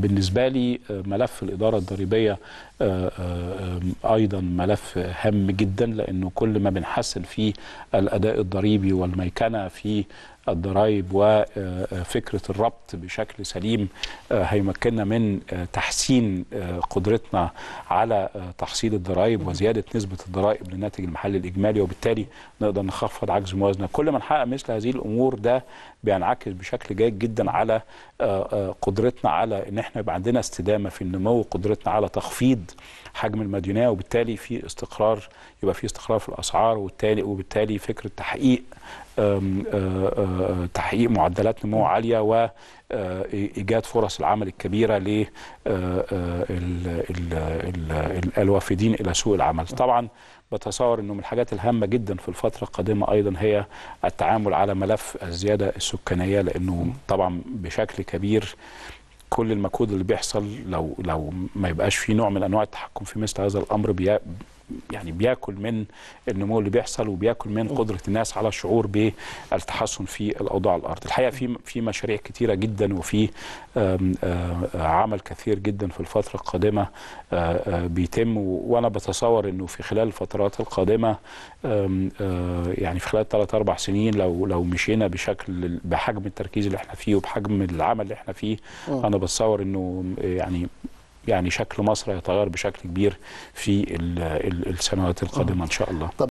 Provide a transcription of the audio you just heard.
بالنسبة لي آه، ملف الإدارة الضريبية آه، آه، أيضا ملف هام جدا لأنه كل ما بنحسن فيه الأداء الضريبي والميكنة في الضرائب وفكره الربط بشكل سليم آه، هيمكننا من آه، تحسين آه، قدرتنا على تحصيل الضرائب وزياده نسبه الضرائب للناتج المحلي الاجمالي وبالتالي نقدر نخفض عجز موازنه كل ما نحقق مثل هذه الامور ده بينعكس بشكل جيد جدا على قدرتنا على ان احنا يبقى عندنا استدامه في النمو وقدرتنا على تخفيض حجم المديونيه وبالتالي في استقرار يبقى في استقرار في الاسعار وبالتالي وبالتالي فكره تحقيق تحقيق معدلات نمو عاليه و آه، ايجاد فرص العمل الكبيره للوافدين آه، آه، الى سوق العمل طبعا بتصور انه من الحاجات الهامه جدا في الفتره القادمه ايضا هي التعامل على ملف الزياده السكانيه لانه طبعا بشكل كبير كل المجهود اللي بيحصل لو لو ما يبقاش في نوع من انواع التحكم في مثل هذا الامر يعني بياكل من النمو اللي بيحصل وبياكل من قدره الناس على الشعور بالتحسن في الاوضاع الارض الحقيقه في في مشاريع كثيره جدا وفي آه، عمل كثير جدا في الفتره القادمه آه، آه، بيتم وانا بتصور انه في خلال الفترات القادمه يعني في خلال 3 4 سنين لو لو مشينا بشكل بحجم التركيز اللي احنا فيه وبحجم العمل اللي احنا فيه انا بتصور انه يعني يعني شكل مصر هيتغير بشكل كبير في السنوات القادمه ان شاء الله